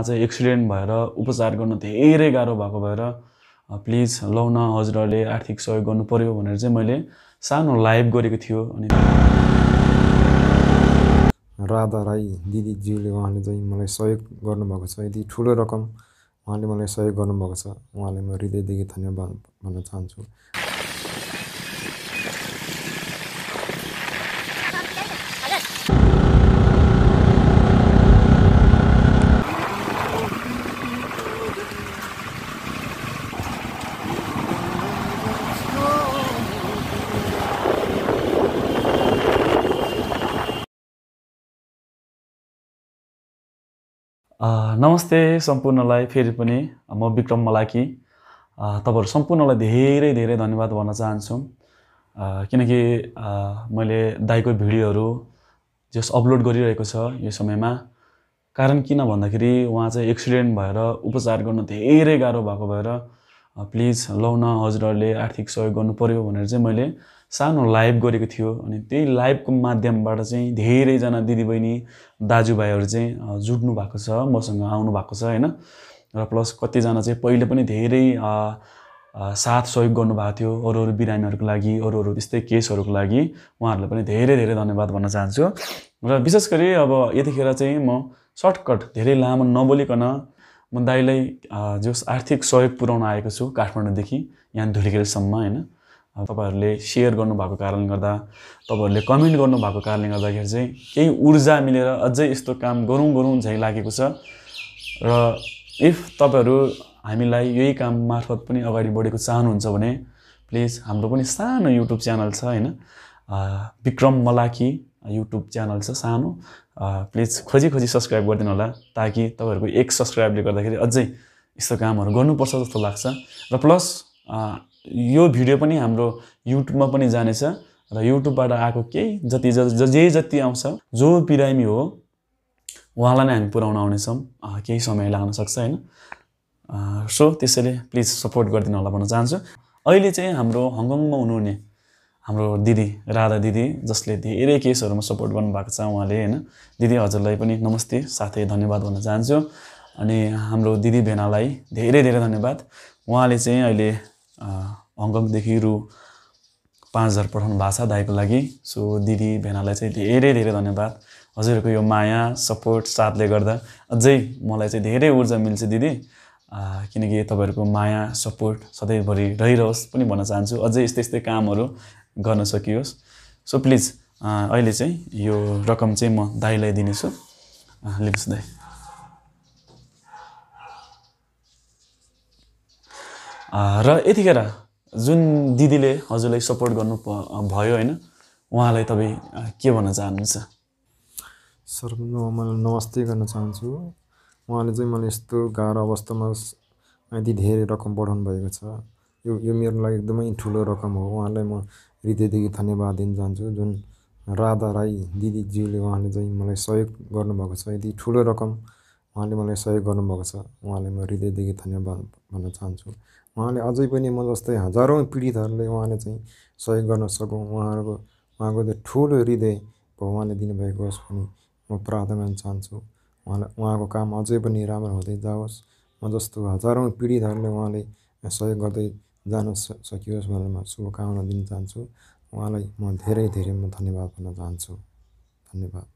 उहाँ चाहिँ एक्सिडेन्ट भएर उपचार गर्न धेरै गाह्रो भएको भएर प्लिज लौना हजुरहरूले आर्थिक सहयोग गर्नु पऱ्यो भनेर चाहिँ मैले सानो लाइभ गरेको थियो अनि राधा राई दिदीज्यूले उहाँले चाहिँ मलाई सहयोग गर्नुभएको छ यदि ठुलो रकम उहाँले मलाई सहयोग गर्नुभएको छ उहाँले म हृदयदेखि धन्यवाद भन्न चाहन्छु नमस्ते सम्पूर्णलाई फेरि पनि म विक्रम मलाकी तपाईँहरू सम्पूर्णलाई धेरै धेरै धन्यवाद भन्न चाहन्छु किनकि मैले दाईको भिडियोहरू जस अपलोड गरिरहेको छ यो समयमा कारण किन भन्दाखेरि उहाँ चाहिँ एक्सिडेन्ट भएर उपचार गर्न धेरै गाह्रो भएको भएर प्लिज लौ न हजुरहरूले आर्थिक सहयोग गर्नु पऱ्यो भनेर चाहिँ मैले सानो लाइभ गरेको थियो अनि त्यही लाइभको माध्यमबाट चाहिँ धेरैजना दिदीबहिनी दाजुभाइहरू चाहिँ जुट्नु भएको छ मसँग आउनु भएको छ होइन र प्लस कतिजना चाहिँ पहिले पनि धेरै साथ सहयोग गर्नुभएको थियो अरू अरू बिरामीहरूको लागि अरू अरू त्यस्तै केसहरूको लागि उहाँहरूलाई पनि धेरै धेरै धन्यवाद भन्न चाहन्छु र विशेष गरी अब यतिखेर चाहिँ म सर्टकट धेरै लामो नबोलिकन म दाईलाई जस आर्थिक सहयोग पुऱ्याउन आएको छु काठमाडौँदेखि यहाँ धुलिखेलसम्म होइन तपाईँहरूले सेयर गर्नुभएको कारणले गर्दा तपाईँहरूले कमेन्ट गर्नुभएको कारणले गर्दाखेरि चाहिँ केही ऊर्जा मिलेर अझै यस्तो काम गरौँ गरौँ झै लागेको छ र इफ तपाईँहरू हामीलाई यही काम मार्फत पनि अगाडि बढेको चाहनुहुन्छ भने प्लिज हाम्रो पनि सानो युट्युब च्यानल छ होइन विक्रम मलाकी युट्युब च्यानल छ सानो प्लिज खोजी खोजी सब्सक्राइब गरिदिनु होला ताकि तपाईँहरूको एक सब्सक्राइबले गर्दाखेरि अझै यस्तो कामहरू गर्नुपर्छ जस्तो लाग्छ र प्लस यो भिडियो पनि हाम्रो युट्युबमा पनि जानेछ र युट्युबबाट आएको केही जति ज जे जति आउँछ जो बिरामी हो उहाँलाई नै हामी पुऱ्याउन आउनेछौँ केही समय लाग्न सक्छ होइन सो त्यसैले प्लिज सपोर्ट गरिदिनु होला भन्न चाहन्छु अहिले चाहिँ हाम्रो हङकङमा हुनुहुने हाम्रो दिदी राधा दिदी जसले धेरै केसहरूमा सपोर्ट गर्नुभएको छ उहाँले होइन दिदी हजुरलाई पनि नमस्ते साथै धन्यवाद भन्न चाहन्छु अनि हाम्रो दिदी भेनालाई धेरै धेरै धन्यवाद उहाँले चाहिँ अहिले हङकङदेखि रु पाँच हजार पठाउनु भएको छ दाईको लागि सो दिदी भेनालाई चाहिँ धेरै धेरै धन्यवाद हजुरहरूको यो माया सपोर्ट साथले गर्दा अझै मलाई चाहिँ धेरै ऊर्जा मिल्छ दिदी किनकि तपाईँहरूको माया सपोर्ट सधैँभरि रहिरहोस् पनि भन्न चाहन्छु अझै यस्तै यस्तै कामहरू गर्न सकियोस् सो प्लिज अहिले चाहिँ यो रकम चाहिँ म दाईलाई दिनेछु लिनुहोस् दाई र यतिखेर जुन दिदीले हजुरलाई सपोर्ट गर्नु भयो होइन उहाँलाई तपाईँ के भन्न चाहनुहुन्छ सर म नमस्ते गर्न चाहन्छु उहाँले चाहिँ मलाई यस्तो गाह्रो अवस्थामा यति धेरै रकम बढाउनु भएको छ यो यो मेरो लागि एकदमै ठुलो रकम हो उहाँलाई म हृदयदेखि धन्यवाद दिन चाहन्छु जुन राधा राई दिदीज्यूले उहाँले चाहिँ मलाई सहयोग गर्नुभएको छ यदि ठुलो रकम उहाँले मलाई सहयोग गर्नुभएको छ उहाँलाई म हृदयदेखि धन्यवाद भन्न चाहन्छु उहाँले अझै पनि म जस्तै हजारौँ पीडितहरूले उहाँले चाहिँ सहयोग गर्न सकौँ उहाँहरूको उहाँको त्यो ठुलो हृदय भगवान्ले दिनुभएको होस् भनी म प्रार्थना गर्न चाहन्छु उहाँलाई उहाँको काम अझै पनि राम्रो हुँदै जाओस् म जस्तो हजारौँ पीडितहरूले उहाँले सहयोग गर्दै जान सकियोस् भनेर म शुभकामना दिन चाहन्छु उहाँलाई म धेरै धेरै म धन्यवाद भन्न चाहन्छु धन्यवाद